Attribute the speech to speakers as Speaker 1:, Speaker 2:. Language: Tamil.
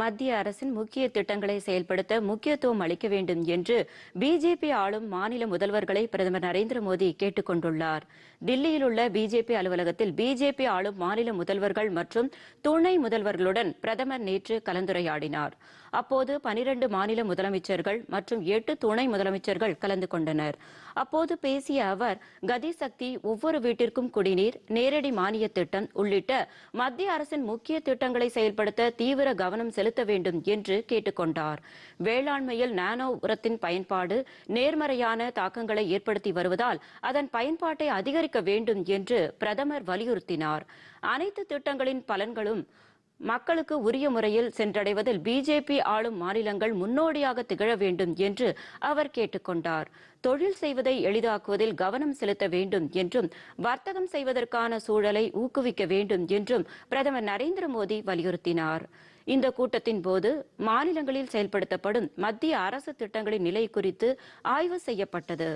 Speaker 1: மத்திய அரசின் முக்கிய திட்டங்களை செயல்படுத்த முக்கியத்துவம் அளிக்க வேண்டும் என்று பிஜேபி ஆளும் மாநில முதல்வர்களை பிரதமர் நரேந்திர மோடி கேட்டுக் கொண்டுள்ளார் தில்லியில் உள்ள பிஜேபி அலுவலகத்தில் பிஜேபி ஆளும் மாநில முதல்வர்கள் மற்றும் துணை முதல்வர்களுடன் பிரதமர் நேற்று கலந்துரையாடினார் அப்போது பனிரண்டு மாநில முதலமைச்சர்கள் மற்றும் எட்டு துணை முதலமைச்சர்கள் கலந்து கொண்டனர் அப்போது பேசிய அவர் கதி சக்தி ஒவ்வொரு வீட்டிற்கும் குடிநீர் நேரடி மானிய திட்டம் உள்ளிட்ட மத்திய அரசின் முக்கிய திட்டங்களை செயல்படுத்த தீவிர கவனம் செலுத்த வேண்டும் என்று கேட்டுக்கொண்டார் வேளாண்மையில் நானோ உரத்தின் பயன்பாடு நேர்மறையான தாக்கங்களை ஏற்படுத்தி வருவதால் அதன் பயன்பாட்டை அதிகரிக்க வேண்டும் என்று பிரதமர் வலியுறுத்தினார் அனைத்து திட்டங்களின் பலன்களும் மக்களுக்கு உரிய முறையில் சென்றடைவதில் பிஜேபி ஆளும் மாநிலங்கள் முன்னோடியாக திகழ வேண்டும் என்று அவர் கேட்டுக்கொண்டார் தொழில் செய்வதை எளிதாக்குவதில் கவனம் செலுத்த வேண்டும் என்றும் வர்த்தகம் செய்வதற்கான சூழலை ஊக்குவிக்க வேண்டும் என்றும் பிரதமர் நரேந்திர மோடி வலியுறுத்தினார் இந்த கூட்டத்தின் போது மாநிலங்களில் செயல்படுத்தப்படும் மத்திய அரசு திட்டங்களின் நிலை குறித்து ஆய்வு செய்யப்பட்டது